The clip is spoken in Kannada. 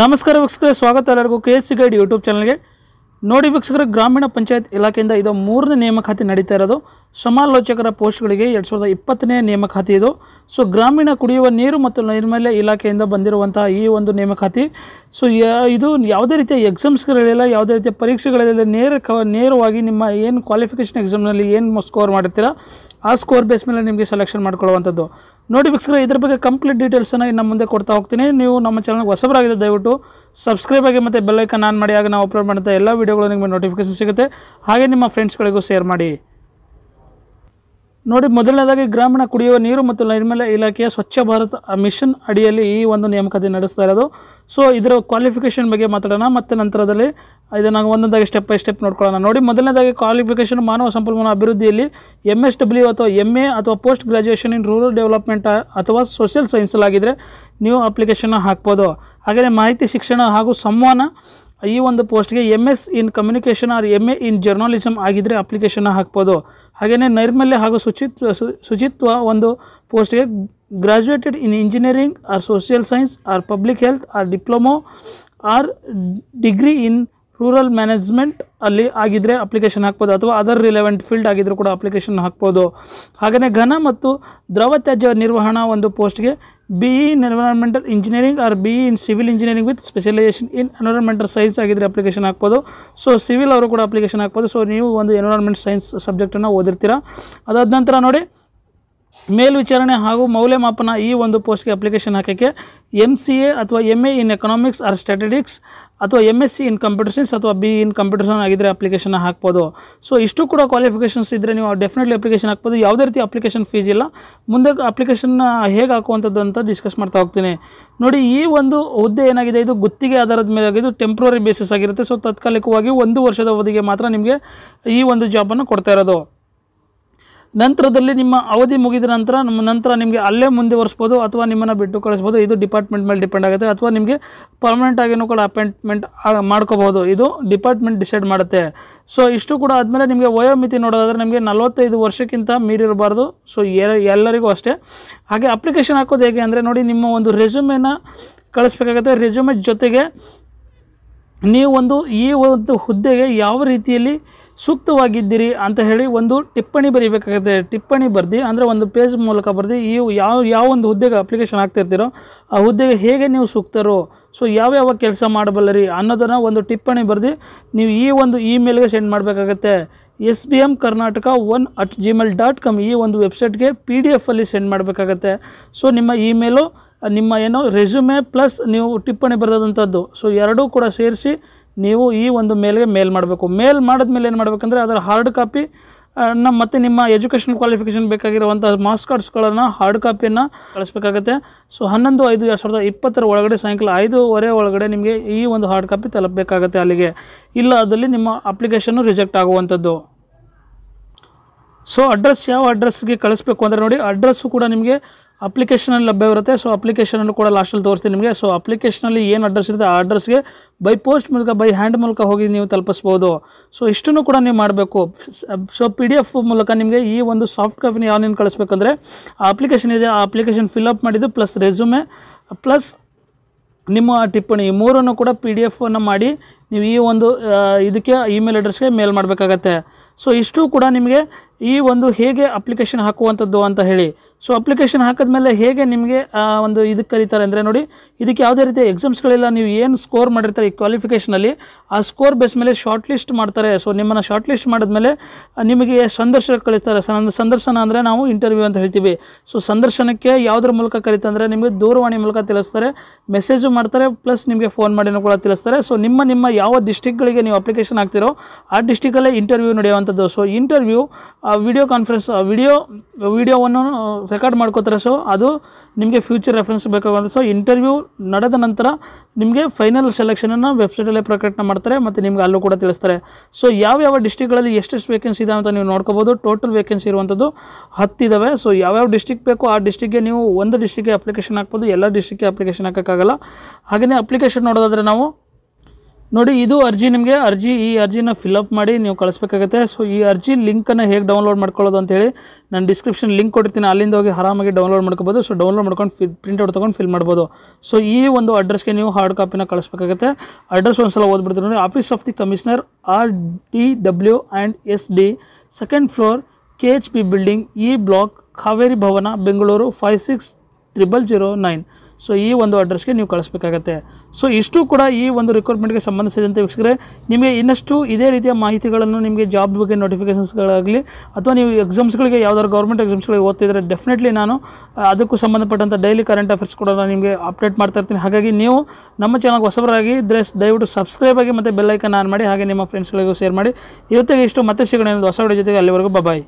ನಮಸ್ಕಾರ ವೀಕ್ಷಕರೇ ಸ್ವಾಗತ ಎಲ್ಲರಿಗೂ K S C guide YouTube ಚಾನಲ್ಗೆ ನೋಡಿ ವೀಕ್ಷಕರ ಗ್ರಾಮೀಣ ಪಂಚಾಯತ್ ಇಲಾಖೆಯಿಂದ ಇದು ಮೂರನೇ ನೇಮಕಾತಿ ನಡೀತಾ ಇರೋದು ಸಮಾಲೋಚಕರ ಪೋಸ್ಟ್ಗಳಿಗೆ ಎರಡು ಸಾವಿರದ ಇಪ್ಪತ್ತನೇ ನೇಮಕಾತಿ ಇದು ಸೊ ಗ್ರಾಮೀಣ ಕುಡಿಯುವ ನೀರು ಮತ್ತು ನೈರ್ಮಲ್ಯ ಇಲಾಖೆಯಿಂದ ಬಂದಿರುವಂತಹ ಈ ಒಂದು ನೇಮಕಾತಿ ಸೊ ಇದು ಯಾವುದೇ ರೀತಿಯ ಎಕ್ಸಾಮ್ಸ್ಗಳಿಲ್ಲ ಯಾವುದೇ ರೀತಿಯ ಪರೀಕ್ಷೆಗಳಿಲ್ಲ ನೇರ ಕ ನೇರವಾಗಿ ನಿಮ್ಮ ಏನು ಕ್ವಾಲಿಫಿಕೇಷನ್ ಎಕ್ಸಾಮ್ನಲ್ಲಿ ಏನು ಸ್ಕೋರ್ ಮಾಡಿರ್ತೀರ ಆ ಸ್ಕೋರ್ ಬೇಸ್ ಮೇಲೆ ನಿಮಗೆ ಸೆಲೆಕ್ಷನ್ ಮಾಡ್ಕೊಳ್ಳುವಂಥದ್ದು ನೋಡಿ ಇದ್ರ ಬಗ್ಗೆ ಕಂಪ್ಲೀಟ್ ಡೀಟೇಲ್ಸನ್ನು ಇನ್ನು ಮುಂದೆ ಕೊಡ್ತಾ ಹೋಗ್ತೀನಿ ನೀವು ನಮ್ಮ ಚಾನಲ್ಗೆ ಹೊಸಬರಾಗಿದೆ ದಯವಿಟ್ಟು ಸಬ್ಸ್ಕ್ರೈಬ್ ಆಗಿ ಮತ್ತು ಬೆಲ್ಲೈಕನ್ ಆನ್ ಮಾಡಿ ಆಗ ನಾವು ಅಪ್ಲೋಡ್ ಮಾಡ್ತಾ ಎಲ್ಲ ವೀಡಿಯೋಗಳು ನಿಮಗೆ ನೋಟಿಫಿಕೇಶನ್ ಸಿಗುತ್ತೆ ಹಾಗೆ ನಿಮ್ಮ ಫ್ರೆಂಡ್ಸ್ಗಳಿಗೂ ಶೇರ್ ಮಾಡಿ ನೋಡಿ ಮೊದಲನೇದಾಗಿ ಗ್ರಾಮೀಣ ಕುಡಿಯುವ ನೀರು ಮತ್ತು ನೈರ್ಮಲ್ಯ ಇಲಾಖೆಯ ಸ್ವಚ್ಛ ಭಾರತ ಮಿಷನ್ ಅಡಿಯಲ್ಲಿ ಈ ಒಂದು ನೇಮಕಾತಿ ನಡೆಸ್ತಾ ಇರೋದು ಸೊ ಇದರ ಕ್ವಾಲಿಫಿಕೇಷನ್ ಬಗ್ಗೆ ಮಾತಾಡೋಣ ಮತ್ತು ನಂತರದಲ್ಲಿ ಇದನ್ನು ಒಂದೊಂದಾಗಿ ಸ್ಟೆಪ್ ಬೈ ಸ್ಟೆಪ್ ನೋಡ್ಕೊಳ್ಳೋಣ ನೋಡಿ ಮೊದಲನೇದಾಗಿ ಕ್ವಾಲಿಫಿಕೇಷನ್ ಮಾನವ ಸಂಪನ್ಮೂಲ ಅಭಿವೃದ್ಧಿಯಲ್ಲಿ ಎಮ್ ಎಸ್ ಡಬ್ಲ್ಯೂ ಅಥವಾ ಎಮ್ ಎ ಅಥವಾ post graduation in rural development ಅಥವಾ ಸೋಷಿಯಲ್ ಸೈನ್ಸಲ್ಲಾಗಿದ್ದರೆ ನೀವು ಅಪ್ಲಿಕೇಶನ್ ಹಾಕ್ಬೋದು ಹಾಗೆಯೇ ಮಾಹಿತಿ ಶಿಕ್ಷಣ ಹಾಗೂ ಸಂವಹನ ಈ ಒಂದು ಪೋಸ್ಟ್ ಗೆ MS in communication or MA in journalism ಆಗಿದ್ರೆ ಅಪ್ಲಿಕೇಶನ್ ಹಾಕಬಹುದು ಹಾಗೇನೇ ನಿರ್ಮಲತೆ ಹಾಗೂ ಶುಚಿತ್ವ ಶುಚಿತ್ವ ಒಂದು ಪೋಸ್ಟ್ ಗೆ graduated in engineering or social science or public health or diploma or degree in rural management ಅಲ್ಲಿ ಆಗಿದ್ದರೆ ಅಪ್ಲಿಕೇಶನ್ ಹಾಕ್ಬೋದು ಅಥವಾ ಅದರ್ ರಿಲೆವೆಂಟ್ ಫೀಲ್ಡ್ ಆಗಿದ್ದರೂ ಕೂಡ ಅಪ್ಲಿಕೇಶನ್ ಹಾಕ್ಬೋದು ಹಾಗೆಯೇ ಘನ ಮತ್ತು ದ್ರವ ತ್ಯಾಜ್ಯ ನಿರ್ವಹಣಾ ಒಂದು ಪೋಸ್ಟ್ಗೆ B E in environmental engineering or B E in civil engineering with specialization in environmental science ಆಗಿದ್ದರೆ ಅಪ್ಲಿಕೇಶನ್ ಹಾಕ್ಬೋದು ಸೊ ಸಿವಿಲ್ ಅವರು ಕೂಡ ಅಪ್ಲಿಕೇಶನ್ ಹಾಕ್ಬೋದು ಸೊ ನೀವು ಒಂದು ಎನ್ವಿರಾನ್ಮೆಂಟ್ ಸೈನ್ಸ್ ಸಬ್ಜೆಕ್ಟನ್ನು ಓದಿರ್ತೀರ ಅದಾದ ನಂತರ ನೋಡಿ ಮೇಲ್ವಿಚಾರಣೆ ಹಾಗೂ ಮೌಲ್ಯಮಾಪನ ಈ ಒಂದು ಪೋಸ್ಟ್ಗೆ ಅಪ್ಲಿಕೇಶನ್ ಹಾಕೋಕ್ಕೆ ಎಮ್ ಸಿ ಎ ಅಥವಾ M A in economics or statistics ಅಥವಾ M S C in computer science ಅಥವಾ ಬಿ ಇನ್ ಕಂಪ್ಯೂಟರ್ ಸೈನ್ಸ್ ಆಗಿದ್ದರೆ ಅಪ್ಲಿಕೇಶನ್ ಹಾಕ್ಬೋದು ಸೊ ಇಷ್ಟು ಕೂಡ ಕ್ವಾಲಿಫಿಕೇಷನ್ಸ್ ಇದ್ದರೆ ನೀವು ಡೆಫಿನೆಟ್ಲಿ ಅಪ್ಲಿಕೇಶನ್ ಹಾಕ್ಬೋದು ಯಾವುದೇ ರೀತಿ ಅಪ್ಲಿಕೇಶನ್ ಫೀಸ್ ಇಲ್ಲ ಮುಂದೆ ಅಪ್ಲಿಕೇಶನ್ ಹೇಗೆ ಹಾಕುವಂಥದ್ದು ಅಂತ ಡಿಸ್ಕಸ್ ಮಾಡ್ತಾ ಹೋಗ್ತೀನಿ ನೋಡಿ ಈ ಒಂದು ಹುದ್ದೆ ಏನಾಗಿದೆ ಇದು ಗುತ್ತಿಗೆ ಆಧಾರದ ಮೇಲೆ ಆಗಿದ್ದು ಟೆಂಪ್ರವರಿ ಬೇಸಿಸ್ ಆಗಿರುತ್ತೆ ಸೊ ತಾತ್ಕಾಲಿಕವಾಗಿ ಒಂದು ವರ್ಷದ ಅವಧಿಗೆ ಮಾತ್ರ ನಿಮಗೆ ಈ ಒಂದು ಜಾಬನ್ನು ಕೊಡ್ತಾ ಇರೋದು ನಂತರದಲ್ಲಿ ನಿಮ್ಮ ಅವಧಿ ಮುಗಿದ ನಂತರ ನಮ್ಮ ನಂತರ ನಿಮಗೆ ಅಲ್ಲೇ ಮುಂದುವರಿಸ್ಬೋದು ಅಥವಾ ನಿಮ್ಮನ್ನು ಬಿಟ್ಟು ಕಳಿಸ್ಬೋದು ಇದು ಡಿಪಾರ್ಟ್ಮೆಂಟ್ ಮೇಲೆ ಡಿಪೆಂಡ್ ಆಗುತ್ತೆ ಅಥವಾ ನಿಮಗೆ ಪರ್ಮನೆಂಟ್ ಆಗಿನೂ ಕೂಡ ಅಪಾಯಿಂಟ್ಮೆಂಟ್ ಮಾಡ್ಕೋಬೋದು ಇದು ಡಿಪಾರ್ಟ್ಮೆಂಟ್ ಡಿಸೈಡ್ ಮಾಡುತ್ತೆ ಸೊ ಇಷ್ಟು ಕೂಡ ಆದಮೇಲೆ ನಿಮಗೆ ವಯೋಮಿತಿ ನೋಡೋದಾದರೆ ನಿಮಗೆ ನಲವತ್ತೈದು ವರ್ಷಕ್ಕಿಂತ ಮೀರಿರಬಾರ್ದು ಸೊ ಎಲ್ಲರಿಗೂ ಅಷ್ಟೇ ಹಾಗೆ ಅಪ್ಲಿಕೇಶನ್ ಹಾಕೋದು ಹೇಗೆ ಅಂದರೆ ನೋಡಿ ನಿಮ್ಮ ಒಂದು ರೆಸ್ಯೂಮೇನ ಕಳಿಸ್ಬೇಕಾಗುತ್ತೆ ರೆಸ್ಯೂಮೆ ಜೊತೆಗೆ ನೀವೊಂದು ಈ ಒಂದು ಹುದ್ದೆಗೆ ಯಾವ ರೀತಿಯಲ್ಲಿ ಸೂಕ್ತವಾಗಿದ್ದೀರಿ ಅಂತ ಹೇಳಿ ಒಂದು ಟಿಪ್ಪಣಿ ಬರೀಬೇಕಾಗುತ್ತೆ ಟಿಪ್ಪಣಿ ಬರೆದು ಅಂದರೆ ಒಂದು ಪೇಜ್ ಮೂಲಕ ಬರೆದು ಈ ಯಾವ ಯಾವ ಒಂದು ಹುದ್ದೆಗೆ ಅಪ್ಲಿಕೇಶನ್ ಹಾಕ್ತಿರ್ತೀರೋ ಆ ಹುದ್ದೆಗೆ ಹೇಗೆ ನೀವು ಸೂಕ್ತರೋ ಸೊ ಯಾವ್ಯಾವ ಕೆಲಸ ಮಾಡಬಲ್ಲರಿ ಅನ್ನೋದನ್ನು ಒಂದು ಟಿಪ್ಪಣಿ ಬರೆದು ನೀವು ಈ ಒಂದು ಇಮೇಲ್ಗೆ ಸೆಂಡ್ ಮಾಡಬೇಕಾಗತ್ತೆ S B M Karnataka one at Gmail dot com ಈ ಒಂದು ವೆಬ್ಸೈಟ್ಗೆ ಪಿ ಡಿ ಎಫಲ್ಲಿ ಸೆಂಡ್ ಮಾಡಬೇಕಾಗತ್ತೆ ಸೊ ನಿಮ್ಮ ಇಮೇಲು ನಿಮ್ಮ ಏನು ರೆಸ್ಯೂಮೆ ಪ್ಲಸ್ ನೀವು ಟಿಪ್ಪಣಿ ಬರೆದಂಥದ್ದು ಸೊ ಎರಡೂ ಕೂಡ ಸೇರಿಸಿ ನೀವು ಈ ಒಂದು ಮೇಲ್ಗೆ ಮೇಲ್ ಮಾಡಬೇಕು ಮೇಲ್ ಮಾಡಿದ್ಮೇಲೆ ಏನು ಮಾಡಬೇಕಂದ್ರೆ ಅದರ ಹಾರ್ಡ್ ಕಾಪಿ ನಮ್ಮ ಮತ್ತು ನಿಮ್ಮ ಎಜುಕೇಷನ್ ಕ್ವಾಲಿಫಿಕೇಷನ್ ಬೇಕಾಗಿರುವಂಥ ಮಾರ್ಕ್ಸ್ ಕಾರ್ಡ್ಸ್ಗಳನ್ನು ಹಾರ್ಡ್ ಕಾಪಿಯನ್ನು ಕಳಿಸ್ಬೇಕಾಗತ್ತೆ ಸೊ ಹನ್ನೊಂದು ಐದು ಎರಡು ಸಾವಿರದ ಇಪ್ಪತ್ತರ ಒಳಗಡೆ ಸಾಯಂಕಾಲ ಐದೂವರೆ ಒಳಗಡೆ ನಿಮಗೆ ಈ ಒಂದು ಹಾರ್ಡ್ ಕಾಪಿ ತಲುಪಬೇಕಾಗತ್ತೆ ಅಲ್ಲಿಗೆ ಇಲ್ಲ ಅದರಲ್ಲಿ ನಿಮ್ಮ ಅಪ್ಲಿಕೇಶನ್ನು ರಿಜೆಕ್ಟ್ ಆಗುವಂಥದ್ದು ಸೊ ಅಡ್ರೆಸ್ ಯಾವ ಅಡ್ರೆಸ್ಗೆ ಕಳಿಸ್ಬೇಕು ಅಂದರೆ ನೋಡಿ ಅಡ್ರೆಸ್ಸು ಕೂಡ ನಿಮಗೆ ಅಪ್ಲಿಕೇಶನಲ್ಲಿ ಲಭ್ಯವಿರುತ್ತೆ ಸೊ ಅಪ್ಲಿಕೇಶನಲ್ಲೂ ಕೂಡ ಲಾಸ್ಟಲ್ಲಿ ತೋರಿಸ್ತೀನಿ ನಿಮಗೆ ಸೊ ಅಪ್ಲಿಕೇಶನಲ್ಲಿ ಏನು ಅಡ್ರೆಸ್ ಇರುತ್ತೆ ಆ ಅಡ್ರೆಸ್ಗೆ ಬೈ ಪೋಸ್ಟ್ ಮೂಲಕ ಬೈ ಹ್ಯಾಂಡ್ ಮೂಲಕ ಹೋಗಿ ನೀವು ತಲುಪಿಸ್ಬೋದು ಸೊ ಇಷ್ಟನ್ನು ಕೂಡ ನೀವು ಮಾಡಬೇಕು ಸೊ ಪಿ ಡಿ ಎಫ್ ಮೂಲಕ ನಿಮಗೆ ಈ ಒಂದು ಸಾಫ್ಟ್ ಕಾಪಿನ ನೀನು ಕಳಿಸ್ಬೇಕಂದ್ರೆ ಆ ಅಪ್ಲಿಕೇಶನ್ ಇದೆ ಆ ಅಪ್ಲಿಕೇಶನ್ ಅಪ್ ಮಾಡಿದ್ದು ಪ್ಲಸ್ ರೆಸ್ಯೂಮೆ ಪ್ಲಸ್ ನಿಮ್ಮ ಟಿಪ್ಪಣಿ ಮೂರನ್ನು ಕೂಡ ಪಿ ಡಿ ಎಫನ್ನು ಮಾಡಿ ನೀವು ಈ ಒಂದು ಇದಕ್ಕೆ ಇಮೇಲ್ ಅಡ್ರೆಸ್ಗೆ ಮೇಲ್ ಮಾಡಬೇಕಾಗತ್ತೆ ಸೊ ಇಷ್ಟು ಕೂಡ ನಿಮಗೆ ಈ ಒಂದು ಹೇಗೆ ಅಪ್ಲಿಕೇಶನ್ ಹಾಕುವಂಥದ್ದು ಅಂತ ಹೇಳಿ ಸೊ ಅಪ್ಲಿಕೇಶನ್ ಹಾಕಿದ್ಮೇಲೆ ಹೇಗೆ ನಿಮಗೆ ಒಂದು ಇದಕ್ಕೆ ಕರೀತಾರೆ ಅಂದರೆ ನೋಡಿ ಇದಕ್ಕೆ ಯಾವುದೇ ರೀತಿಯ ಎಕ್ಸಾಮ್ಸ್ಗಳಿಲ್ಲ ನೀವು ಏನು ಸ್ಕೋರ್ ಮಾಡಿರ್ತಾರೆ ಈ ಕ್ವಾಲಿಫಿಕೇಷನಲ್ಲಿ ಆ ಸ್ಕೋರ್ ಬೇಸ್ ಮೇಲೆ ಶಾರ್ಟ್ ಲಿಸ್ಟ್ ಮಾಡ್ತಾರೆ ಸೊ ನಿಮ್ಮನ್ನು ಶಾರ್ಟ್ ಲಿಸ್ಟ್ ಮಾಡಿದ್ಮೇಲೆ ನಿಮಗೆ ಸಂದರ್ಶನ ಕಳಿಸ್ತಾರೆ ಸಂದರ್ಶನ ಅಂದರೆ ನಾವು ಇಂಟರ್ವ್ಯೂ ಅಂತ ಹೇಳ್ತೀವಿ ಸೊ ಸಂದರ್ಶನಕ್ಕೆ ಯಾವುದ್ರ ಮೂಲಕ ಕರೀತಂದರೆ ನಿಮಗೆ ದೂರವಾಣಿ ಮೂಲಕ ತಿಳಿಸ್ತಾರೆ ಮೆಸೇಜು ಮಾಡ್ತಾರೆ ಪ್ಲಸ್ ನಿಮಗೆ ಫೋನ್ ಮಾಡಿನೂ ಕೂಡ ತಿಳಿಸ್ತಾರೆ ಸೊ ನಿಮ್ಮ ನಿಮ್ಮ ಯಾವ ಡಿಸ್ಟಿಕ್ಗಳಿಗೆ ನೀವು ಅಪ್ಲಿಕೇಶನ್ ಹಾಕ್ತಿರೋ ಆ ಡಿಸ್ಟಿಕಲ್ಲೇ ಇಂಟರ್ವ್ಯೂ ನಡೆಯುವಂಥದ್ದು ಸೊ ಇಂಟರ್ವ್ಯೂ ಆ ವಿಡಿಯೋ ಕಾನ್ಫರೆನ್ಸ್ ವಿಡಿಯೋ ವಿಡಿಯೋವನ್ನು ರೆಕಾರ್ಡ್ ಮಾಡ್ಕೋತಾರೆ ಸೊ ಅದು ನಿಮಗೆ ಫ್ಯೂಚರ್ ರೆಫರೆನ್ಸ್ ಬೇಕಾಗುತ್ತೆ ಸೊ ಇಂಟರ್ವ್ಯೂ ನಡೆದ ನಂತರ ನಿಮಗೆ ಫೈನಲ್ ಸೆಲೆಕ್ಷನನ್ನು ವೆಬ್ಸೈಟಲ್ಲೇ ಪ್ರಕಟಣೆ ಮಾಡ್ತಾರೆ ಮತ್ತು ನಿಮ್ಗೆ ಅಲ್ಲೂ ಕೂಡ ತಿಳಿಸ್ತಾರೆ ಸೊ ಯಾವ್ಯಾವ ಡಿಸ್ಟಿಕ್ಗಳಲ್ಲಿ ಎಷ್ಟೆಷ್ಟು ವೇಕೆನ್ಸಿ ಇದೆ ಅಂತ ನೀವು ನೋಡ್ಕೋಬೋದು ಟೋಟಲ್ ವೇಕೆನ್ಸಿ ಇರುವಂಥದ್ದು ಹತ್ತಿದ್ದಾವೆ ಸೊ ಯಾವ್ಯಾವ ಡಿಸ್ಟಿಕ್ ಬೇಕು ಆ ಡಿಸ್ಟಿಕ್ಗೆ ನೀವು ಒಂದು ಡಿಸ್ಟಿಕ್ಗೆ ಅಪ್ಲಿಕೇಶನ್ ಹಾಕ್ಬೋದು ಎಲ್ಲ ಡಿಸ್ಟಿಕ್ಗೆ ಅಪ್ಲಿಕೇಶನ್ ಹಾಕೋಕ್ಕಾಗಲ್ಲ ಹಾಗೆಯೇ ಅಪ್ಲಿಕೇಶನ್ ನೋಡೋದಾದರೆ ನಾವು ನೋಡಿ ಇದು ಅರ್ಜಿ ನಿಮಗೆ ಅರ್ಜಿ ಈ ಅರ್ಜಿನ ಫಿಲಪ್ ಮಾಡಿ ನೀವು ಕಳಿಸ್ಬೇಕಾಗತ್ತೆ ಸೊ ಈ ಅರ್ಜಿ ಲಿಂಕನ್ನು ಹೇಗೆ ಡೌನ್ಲೋಡ್ ಮಾಡ್ಕೊಳ್ಳೋದು ಅಂತೇಳಿ ನಾನು ಡಿಸ್ಕ್ರಿಪ್ಷನ್ ಲಿಂಕ್ ಕೊಡ್ತೀನಿ ಅಲ್ಲಿಂದ ಹೋಗಿ ಆರಾಮಾಗಿ ಡೌನ್ಲೋಡ್ ಮಾಡ್ಕೋಬೋದು ಸೊ ಡೌನ್ಲೋಡ್ ಮಾಡ್ಕೊಂಡು ಫಿ ಪ್ರಿಂಟ್ಔಟ್ ತೊಗೊಂಡು ಫಿಲ್ ಮಾಡ್ಬೋದು ಸೊ ಈ ಒಂದು ಅಡ್ರೆಸ್ಗೆ ನೀವು ಹಾರ್ಡ್ ಕಾಪಿನ ಕಳಿಸ್ಬೇಕಾಗತ್ತೆ ಅಡ್ರೆಸ್ ಒಂದು ಸಲ ಓದ್ಬಿಡ್ತೀವಿ ನೋಡಿ office of the commissioner R D W and S D second floor K H P building E block Kaveri Bhavan Bengaluru five six triple zero nine so ಈ ಒಂದು ಅಡ್ರೆಸ್ಗೆ ನೀವು ಕಳಿಸ್ಬೇಕಾಗತ್ತೆ ಸೊ ಇಷ್ಟು ಕೂಡ ಈ ಒಂದು ರಿಕ್ರೂಟ್ಮೆಂಟ್ಗೆ ಸಂಬಂಧಿಸಿದಂತೆ ವೀಕ್ಷಕರೇ ನಿಮಗೆ ಇನ್ನಷ್ಟು ಇದೇ ರೀತಿಯ ಮಾಹಿತಿಗಳನ್ನು ನಿಮಗೆ ಜಾಬ್ ಬಗ್ಗೆ ನೋಟಿಫಿಕೇಷನ್ಸ್ಗಳಾಗಲಿ ಅಥವಾ ನೀವು ಎಕ್ಸಾಮ್ಸ್ಗಳಿಗೆ ಯಾವ್ದಾದ್ರು ಗೌರ್ಮೆಂಟ್ ಎಕ್ಸಾಮ್ಸ್ಗಳಿಗೆ ಓದ್ತಿದ್ರೆ ಡೆಫಿನೆಟ್ಲಿ ನಾನು ಅದಕ್ಕೂ ಸಂಬಂಧಪಟ್ಟಂಥ ಡೈಲಿ ಕರೆಂಟ್ ಅಫೇರ್ಸ್ ಕೂಡ ನಾನು ನಿಮಗೆ ಅಪ್ಡೇಟ್ ಮಾಡ್ತಾ ಇರ್ತೀನಿ ಹಾಗಾಗಿ ನೀವು ನಮ್ಮ ಚಾನಲ್ಗೆ ಹೊಸಬರಾಗಿ ಇದ್ದರೆ ದಯವಿಟ್ಟು ಸಬ್ಸ್ಕ್ರೈಬ್ ಆಗಿ ಮತ್ತು ಬೆಲ್ಲೈಕನ್ ಆನ್ ಮಾಡಿ ಹಾಗೆ ನಿಮ್ಮ ಫ್ರೆಂಡ್ಸ್ಗಳಿಗೂ ಶೇರ್ ಮಾಡಿ ಇವತ್ತಿಗೆ ಇಷ್ಟು ಮತ್ತೆ ಸಿಗೋಣ ಹೊಸ ವಿಡಿಯೋ ಜೊತೆಗೆ ಅಲ್ಲಿವರೆಗೂ ಬಾಯ್